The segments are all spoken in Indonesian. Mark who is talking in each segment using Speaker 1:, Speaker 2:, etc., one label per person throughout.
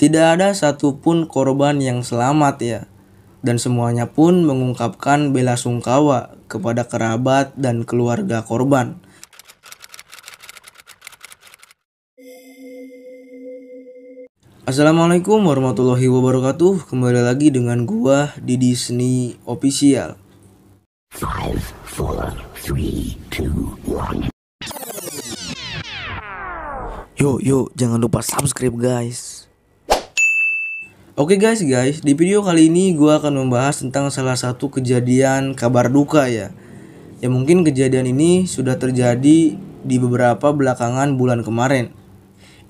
Speaker 1: Tidak ada satupun korban yang selamat ya. Dan semuanya pun mengungkapkan bela sungkawa kepada kerabat dan keluarga korban. Assalamualaikum warahmatullahi wabarakatuh. Kembali lagi dengan gua di Disney Official. Five, four, three, two, one. Yo yo jangan lupa subscribe guys. Oke okay guys guys, di video kali ini gue akan membahas tentang salah satu kejadian kabar duka ya. Ya mungkin kejadian ini sudah terjadi di beberapa belakangan bulan kemarin.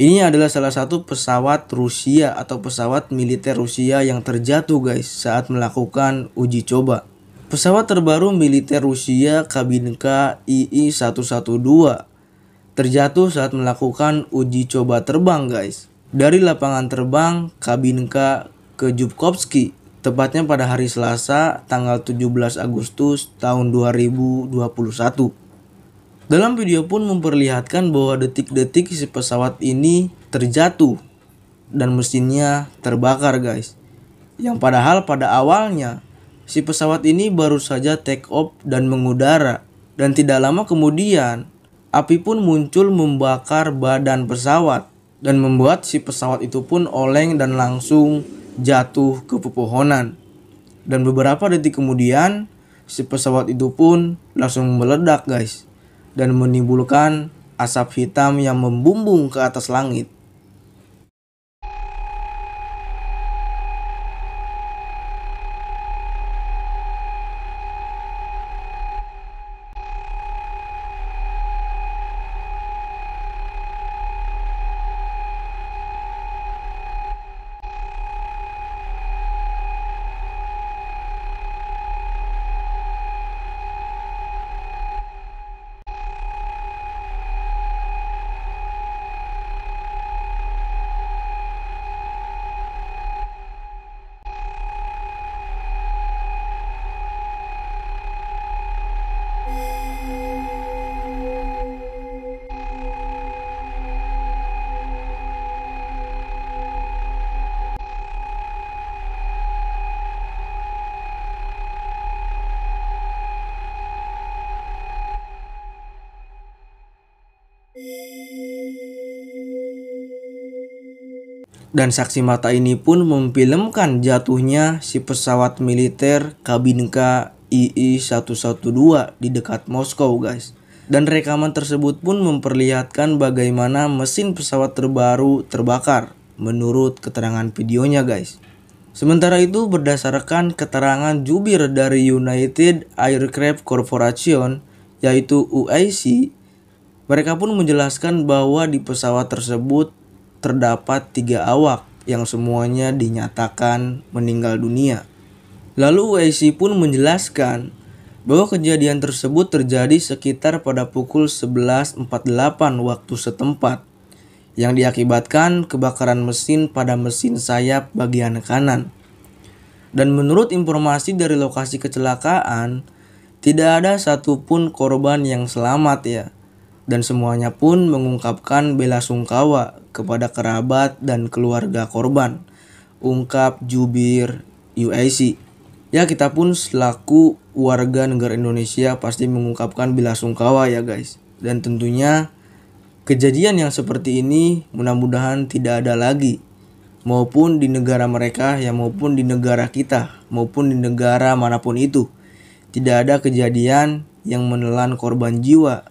Speaker 1: Ini adalah salah satu pesawat Rusia atau pesawat militer Rusia yang terjatuh guys saat melakukan uji coba. Pesawat terbaru militer Rusia Kabinka II-112 terjatuh saat melakukan uji coba terbang guys dari lapangan terbang Kabinka ke Jubkovski, tepatnya pada hari Selasa tanggal 17 Agustus tahun 2021. Dalam video pun memperlihatkan bahwa detik-detik si pesawat ini terjatuh dan mesinnya terbakar guys. Yang padahal pada awalnya si pesawat ini baru saja take off dan mengudara dan tidak lama kemudian api pun muncul membakar badan pesawat dan membuat si pesawat itu pun oleng dan langsung jatuh ke pepohonan. Dan beberapa detik kemudian, si pesawat itu pun langsung meledak guys. Dan menimbulkan asap hitam yang membumbung ke atas langit. Dan saksi mata ini pun memfilmkan jatuhnya si pesawat militer Kabinka II-112 di dekat Moskow guys. Dan rekaman tersebut pun memperlihatkan bagaimana mesin pesawat terbaru terbakar menurut keterangan videonya guys. Sementara itu berdasarkan keterangan jubir dari United Aircraft Corporation yaitu UAC mereka pun menjelaskan bahwa di pesawat tersebut terdapat tiga awak yang semuanya dinyatakan meninggal dunia. Lalu WC pun menjelaskan bahwa kejadian tersebut terjadi sekitar pada pukul 11.48 waktu setempat yang diakibatkan kebakaran mesin pada mesin sayap bagian kanan. Dan menurut informasi dari lokasi kecelakaan, tidak ada satupun korban yang selamat ya dan semuanya pun mengungkapkan bela sungkawa kepada kerabat dan keluarga korban, ungkap jubir UIC. Ya kita pun selaku warga negara Indonesia pasti mengungkapkan bela sungkawa ya guys. Dan tentunya kejadian yang seperti ini mudah-mudahan tidak ada lagi maupun di negara mereka ya maupun di negara kita maupun di negara manapun itu. Tidak ada kejadian yang menelan korban jiwa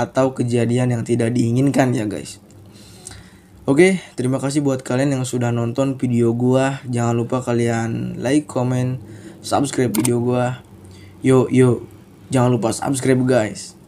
Speaker 1: atau kejadian yang tidak diinginkan ya guys. Oke, terima kasih buat kalian yang sudah nonton video gua. Jangan lupa kalian like, comment, subscribe video gua. Yo yo, jangan lupa subscribe guys.